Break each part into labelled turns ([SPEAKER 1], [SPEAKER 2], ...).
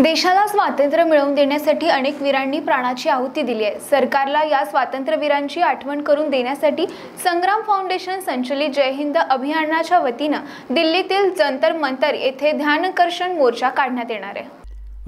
[SPEAKER 1] देशाला स्वातंत्र्य मिळवून देण्यासाठी अनेक वीरांनी प्राणाची आहुती दिली आहे सरकारला या स्वातंत्र्यवीरांची आठवण करून देण्यासाठी संग्राम फाउंडेशन संचलित जय हिंद अभियानाच्या वतीनं दिल्लीतील जंतर मंतर येथे ध्यानकर्षण मोर्चा काढण्यात येणार आहे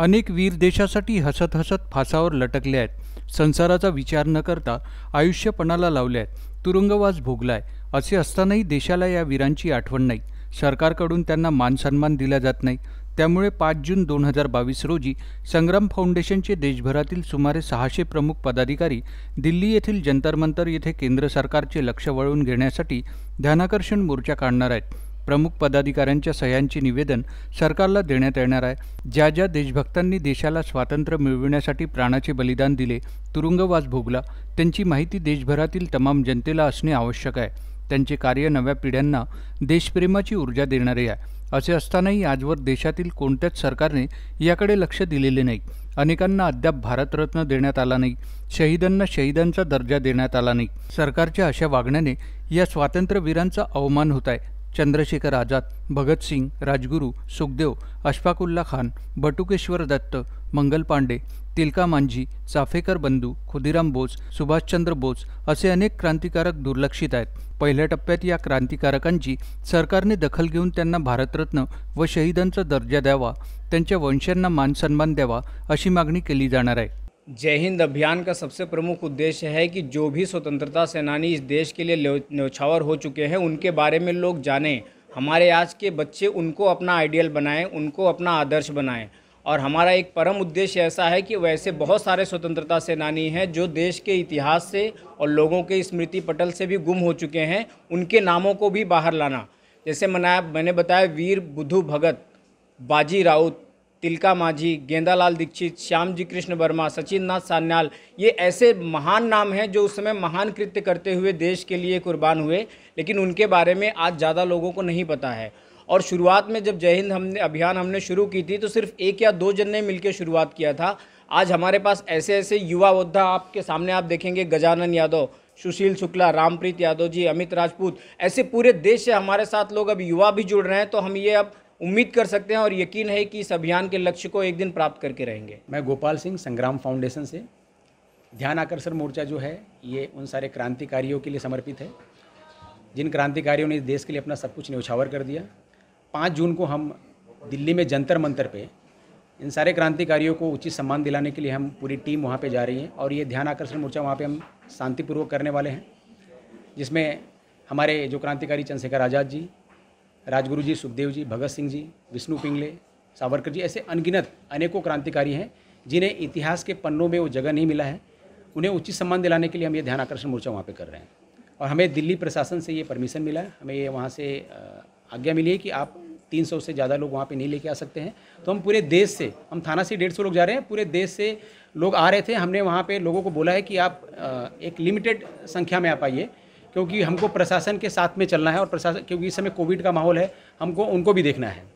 [SPEAKER 2] अनेक वीर देशासाठी हसत हसत फासावर लटकले आहेत संसाराचा विचार न करता आयुष्यपणाला लावले आहेत तुरुंगवास भोगलाय असे असतानाही देशाला या वीरांची आठवण नाही सरकारकडून त्यांना मानसन्मान दिला जात नाही त्यामुळे पाच जून दोन हजार बावीस रोजी संग्राम फाउंडेशनचे देशभरातील सुमारे सहाशे प्रमुख पदाधिकारी दिल्ली येथील जंतर मंतर येथे केंद्र सरकारचे लक्ष वळवून घेण्यासाठी ध्यानाकर्षण मोर्चा काढणार आहेत प्रमुख पदाधिकाऱ्यांच्या सह्यांचे निवेदन सरकारला देण्यात येणार आहे ज्या ज्या देशभक्तांनी देशाला स्वातंत्र्य मिळविण्यासाठी प्राणाचे बलिदान दिले तुरुंगवास भोगला त्यांची माहिती देशभरातील तमाम जनतेला असणे आवश्यक आहे त्यांचे कार्य नव्या पिढ्यांना देशप्रेमाची ऊर्जा देणारे आहे असे असतानाही आजवर देशातील कोणत्याच सरकारने याकडे लक्ष दिलेले नाही अनेकांना अद्याप भारतरत्न देण्यात आला नाही शहीदांना शहीदांचा दर्जा देण्यात आला नाही सरकारच्या अशा वागण्याने या स्वातंत्र्यवीरांचा अवमान होत आहे चंद्रशेखर आझाद भगतसिंग राजगुरू सुखदेव अशफाकुल्ला खान बटुकेश्वर दत्त मंगल पांडे तिलका मांझी चाफेकर बंधू खुदीराम बोस सुभाषचंद्र बोस असे अनेक क्रांतिकारक दुर्लक्षित आहेत पहिल्या टप्प्यात या क्रांतिकारकांची सरकारने दखल घेऊन त्यांना भारतरत्न व शहीदांचा दर्जा द्यावा त्यांच्या वंशांना मानसन्मान द्यावा अशी मागणी केली जाणार आहे
[SPEAKER 3] जय हिंद अभियान का सबसे प्रमुख उद्देश्य है कि जो भी स्वतंत्रता सेनानी इस देश के लिए न्यौछावर हो चुके हैं उनके बारे में लोग जानें हमारे आज के बच्चे उनको अपना आइडियल बनाएं उनको अपना आदर्श बनाएं और हमारा एक परम उद्देश्य ऐसा है कि वैसे बहुत सारे स्वतंत्रता सेनानी हैं जो देश के इतिहास से और लोगों के स्मृति पटल से भी गुम हो चुके हैं उनके नामों को भी बाहर लाना जैसे मनाया मैंने बताया वीर बुद्धू भगत बाजी राउत तिलका माझी गेंदालाल दीक्षित श्याम जी कृष्ण वर्मा सचिन नाथ सान्याल ये ऐसे महान नाम हैं जो उस समय महान कृत्य करते हुए देश के लिए कुर्बान हुए लेकिन उनके बारे में आज ज़्यादा लोगों को नहीं पता है और शुरुआत में जब जय हिंद हमने अभियान हमने शुरू की थी तो सिर्फ एक या दो जन ने मिलकर शुरुआत किया था आज हमारे पास ऐसे ऐसे युवा योद्धा आपके सामने आप देखेंगे गजानन यादव सुशील शुक्ला रामप्रीत यादव जी अमित राजपूत ऐसे पूरे देश से हमारे साथ लोग अब युवा भी जुड़ रहे हैं तो हम ये अब उम्मीद कर सकते हैं और यकीन है कि इस अभियान के लक्ष्य को एक दिन प्राप्त करके रहेंगे मैं गोपाल
[SPEAKER 1] सिंह संग्राम फाउंडेशन से ध्यान आकर्षण मोर्चा जो है ये उन सारे क्रांतिकारियों के लिए समर्पित है जिन क्रांतिकारियों ने इस देश के लिए अपना सब कुछ न्यौछावर कर दिया पाँच जून को हम दिल्ली में जंतर मंतर पे इन सारे क्रांतिकारियों को उचित सम्मान दिलाने के लिए हम पूरी टीम वहाँ पे जा रही है और ये ध्यान आकर्षण मोर्चा वहाँ पे हम शांतिपूर्वक करने वाले हैं जिसमें हमारे जो क्रांतिकारी चंद्रशेखर आज़ाद जी राजगुरु जी सुखदेव जी भगत सिंह जी विष्णु पिंगले सावरकर जी ऐसे अनगिनत अनेकों क्रांतिकारी हैं जिन्हें इतिहास के पन्नों में वो जगह नहीं मिला है उन्हें उचित सम्मान दिलाने के लिए हम ये ध्यान आकर्षण मोर्चा वहाँ पर कर रहे हैं और हमें दिल्ली प्रशासन से ये परमिशन मिला है हमें ये वहाँ से आज्ञा मिली है कि आप तीन सौ से ज़्यादा लोग वहाँ पर नहीं लेके आ सकते हैं तो हम पूरे देश से हम थाना से डेढ़ सौ लोग जा रहे हैं पूरे देश से लोग आ रहे थे हमने वहाँ पर लोगों को बोला है कि आप एक लिमिटेड संख्या में आ पाइए क्योंकि हमको प्रशासन के साथ में चलना है और प्रशासन क्योंकि इस समय कोविड का माहौल है हमको उनको भी देखना है